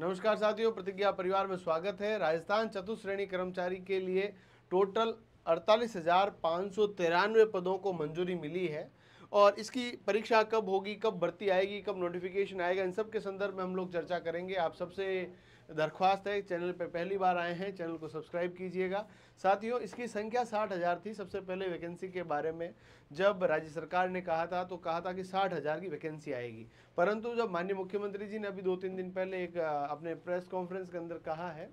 नमस्कार साथियों प्रतिज्ञा परिवार में स्वागत है राजस्थान चतुश्रेणी कर्मचारी के लिए टोटल अड़तालीस हज़ार पाँच सौ तिरानवे पदों को मंजूरी मिली है और इसकी परीक्षा कब होगी कब भर्ती आएगी कब नोटिफिकेशन आएगा इन सब के संदर्भ में हम लोग चर्चा करेंगे आप सबसे दरख्वास्त है चैनल पर पहली बार आए हैं चैनल को सब्सक्राइब कीजिएगा साथियों इसकी संख्या साठ हज़ार थी सबसे पहले वैकेंसी के बारे में जब राज्य सरकार ने कहा था तो कहा था कि साठ हज़ार की वैकेंसी आएगी परंतु जब माननीय मुख्यमंत्री जी ने अभी दो तीन दिन पहले एक अपने प्रेस कॉन्फ्रेंस के अंदर कहा है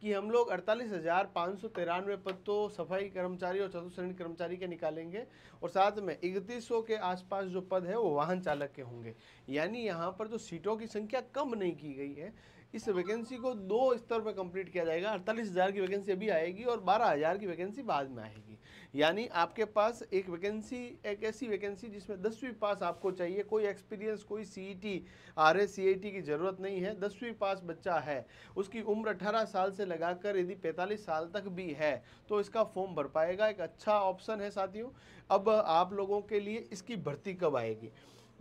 कि हम लोग अड़तालीस हज़ार पाँच सौ तिरानवे पद तो सफाई कर्मचारी और चतुर्थ श्रेणी कर्मचारी के निकालेंगे और साथ में इकतीस सौ के आसपास जो पद है वो वाहन चालक के होंगे यानी यहाँ पर जो सीटों की संख्या कम नहीं की गई है इस वैकेंसी को दो स्तर पर कंप्लीट किया जाएगा अड़तालीस हज़ार की वैकेंसी अभी आएगी और बारह हज़ार की वैकेंसी बाद में आएगी यानी आपके पास एक वैकेंसी एक ऐसी वैकेंसी जिसमें दसवीं पास आपको चाहिए कोई एक्सपीरियंस कोई C E T R S C की ज़रूरत नहीं है दसवीं पास बच्चा है उसकी उम्र अठारह साल से लगाकर यदि पैंतालीस साल तक भी है तो इसका फॉर्म भर पाएगा एक अच्छा ऑप्शन है साथियों अब आप लोगों के लिए इसकी भर्ती कब आएगी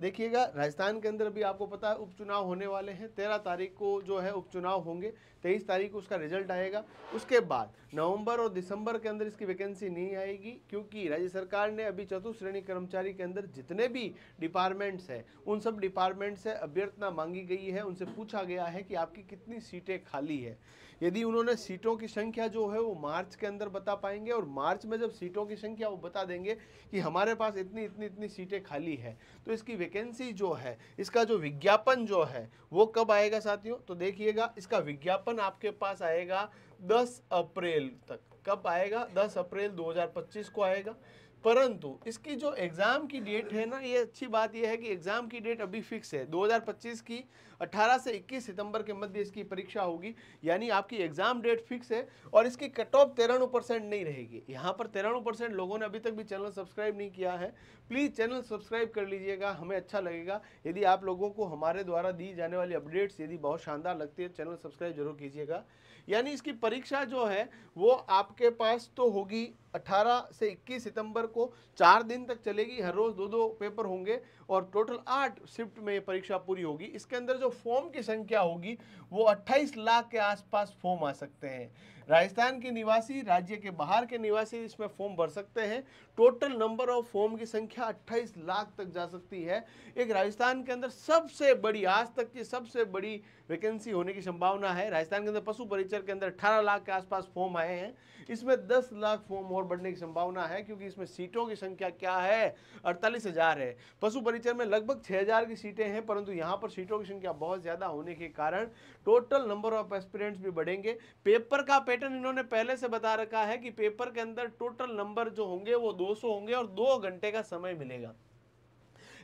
देखिएगा राजस्थान के अंदर भी आपको पता है उपचुनाव होने वाले हैं तेरह तारीख को जो है उपचुनाव होंगे तेईस तारीख को उसका रिजल्ट आएगा उसके बाद नवंबर और दिसंबर के अंदर इसकी वैकेंसी नहीं आएगी क्योंकि राज्य सरकार ने अभी चतुर्थ श्रेणी कर्मचारी के अंदर जितने भी डिपार्टमेंट्स हैं उन सब डिपार्टमेंट से अभ्यर्थना मांगी गई है उनसे पूछा गया है कि आपकी कितनी सीटें खाली है यदि उन्होंने सीटों की संख्या जो है वो मार्च के अंदर बता पाएंगे और मार्च में जब सीटों की संख्या वो बता देंगे कि हमारे पास इतनी इतनी इतनी सीटें खाली है तो इसकी वैकेंसी जो है इसका जो विज्ञापन जो है वो कब आएगा साथियों तो देखिएगा इसका विज्ञापन आपके पास आएगा 10 अप्रैल तक कब आएगा 10 अप्रैल 2025 को आएगा परंतु इसकी जो एग्ज़ाम की डेट है ना ये अच्छी बात यह है कि एग्ज़ाम की डेट अभी फिक्स है 2025 की 18 से 21 सितंबर के मध्य इसकी परीक्षा होगी यानी आपकी एग्ज़ाम डेट फिक्स है और इसकी कट ऑफ तेरानवे परसेंट नहीं रहेगी यहाँ पर तेरानवे परसेंट लोगों ने अभी तक भी चैनल सब्सक्राइब नहीं किया है प्लीज़ चैनल सब्सक्राइब कर लीजिएगा हमें अच्छा लगेगा यदि आप लोगों को हमारे द्वारा दी जाने वाली अपडेट्स यदि बहुत शानदार लगती है चैनल सब्सक्राइब जरूर कीजिएगा यानी इसकी परीक्षा जो है वो आपके पास तो होगी अठारह से इक्कीस सितंबर सोमवार को चार दिन तक चलेगी हर रोज दो दो पेपर होंगे और टोटल आठ शिफ्ट में ये परीक्षा पूरी होगी इसके अंदर जो फॉर्म की संख्या होगी वो अट्ठाईस लाख के आसपास फॉर्म आ सकते हैं राजस्थान के निवासी राज्य के बाहर के निवासी इसमें फॉर्म भर सकते हैं टोटल नंबर ऑफ फॉर्म की संख्या 28 लाख तक जा सकती है एक राजस्थान के अंदर सबसे बड़ी आज तक की सबसे बड़ी वैकेंसी होने की संभावना है राजस्थान के अंदर पशु परिचर के अंदर 18 लाख के आसपास फॉर्म आए हैं इसमें 10 लाख फॉर्म और बढ़ने की संभावना है क्योंकि इसमें सीटों की संख्या क्या है अड़तालीस हज़ार है पशु परिचय में लगभग छह हज़ार की सीटें हैं परंतु यहाँ पर सीटों की संख्या बहुत ज़्यादा होने के कारण टोटल नंबर ऑफ एस्पिरेंट्स भी बढ़ेंगे पेपर का पैटर्न इन्होंने पहले से बता रखा है कि पेपर के अंदर टोटल नंबर जो होंगे वो 200 होंगे और दो घंटे का समय मिलेगा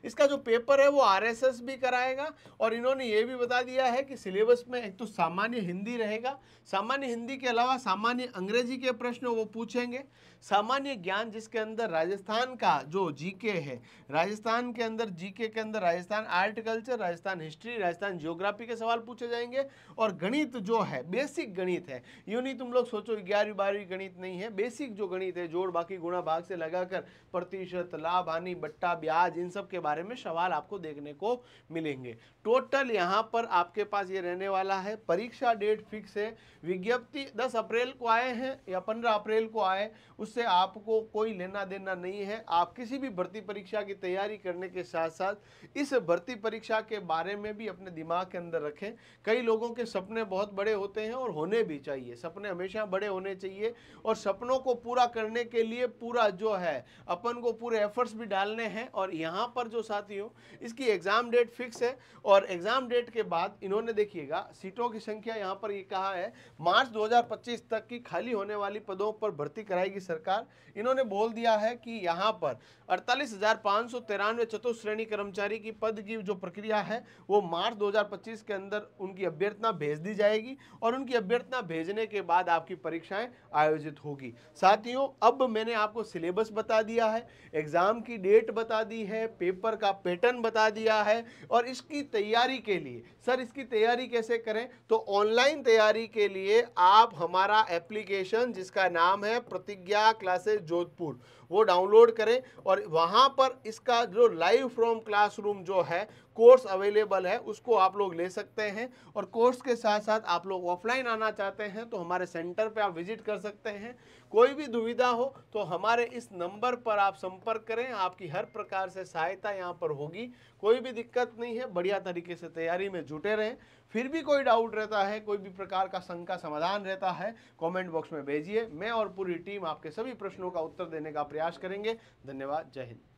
इसका जो पेपर है वो आरएसएस भी कराएगा और इन्होंने ये भी बता दिया है कि सिलेबस में एक तो सामान्य हिंदी रहेगा सामान्य हिंदी के अलावा सामान्य अंग्रेजी के प्रश्न वो पूछेंगे सामान्य ज्ञान जिसके अंदर राजस्थान का जो जीके है राजस्थान के अंदर जीके के अंदर Rajasthan art culture Rajasthan history Rajasthan geography के सवाल पूछे जाएंगे और गणित जो है बेसिक गणित है यूँ नहीं तुम लोग सोचो ग्यारहवीं बारहवीं गणित नहीं है बेसिक जो गणित है जोड़ बाकी गुणा भाग से लगाकर प्रतिशत लाभ हानि बट्टा ब्याज इन सब के बारे बारे में सवाल आपको देखने को मिलेंगे टोटल यहाँ पर आपके पास ये रहने वाला है परीक्षा डेट फिक्स है विज्ञप्ति 10 अप्रैल को आए हैं या 15 अप्रैल को आए उससे आपको कोई लेना देना नहीं है आप किसी भी भर्ती परीक्षा की तैयारी करने के साथ साथ इस भर्ती परीक्षा के बारे में भी अपने दिमाग के अंदर रखें कई लोगों के सपने बहुत बड़े होते हैं और होने भी चाहिए सपने हमेशा बड़े होने चाहिए और सपनों को पूरा करने के लिए पूरा जो है अपन को पूरे एफर्ट्स भी डालने हैं और यहाँ पर जो दोस्तों साथियों इसकी एग्ज़ाम डेट फिक्स है और एग्ज़ाम डेट के बाद इन्होंने देखिएगा सीटों की संख्या यहाँ पर ये कहा है मार्च 2025 तक की खाली होने वाली पदों पर भर्ती कराएगी सरकार इन्होंने बोल दिया है कि यहाँ पर अड़तालीस चतुर्थ श्रेणी कर्मचारी की पद की जो प्रक्रिया है वो मार्च दो के अंदर उनकी अभ्यर्थना भेज दी जाएगी और उनकी अभ्यर्थना भेजने के बाद आपकी परीक्षाएं आयोजित होगी साथियों अब मैंने आपको सिलेबस बता दिया है एग्ज़ाम की डेट बता दी है पेपर पेपर का पैटर्न बता दिया है और इसकी तैयारी के लिए सर इसकी तैयारी कैसे करें तो ऑनलाइन तैयारी के लिए आप हमारा एप्लीकेशन जिसका नाम है प्रतिज्ञा क्लासेस जोधपुर वो डाउनलोड करें और वहाँ पर इसका जो लाइव फ्रॉम क्लासरूम जो है कोर्स अवेलेबल है उसको आप लोग ले सकते हैं और कोर्स के साथ साथ आप लोग ऑफलाइन आना चाहते हैं तो हमारे सेंटर पे आप विजिट कर सकते हैं कोई भी दुविधा हो तो हमारे इस नंबर पर आप संपर्क करें आपकी हर प्रकार से सहायता यहाँ पर होगी कोई भी दिक्कत नहीं है बढ़िया तरीके से तैयारी में जुटे रहें फिर भी कोई डाउट रहता है कोई भी प्रकार का शंका समाधान रहता है कमेंट बॉक्स में भेजिए मैं और पूरी टीम आपके सभी प्रश्नों का उत्तर देने का प्रयास करेंगे धन्यवाद जय हिंद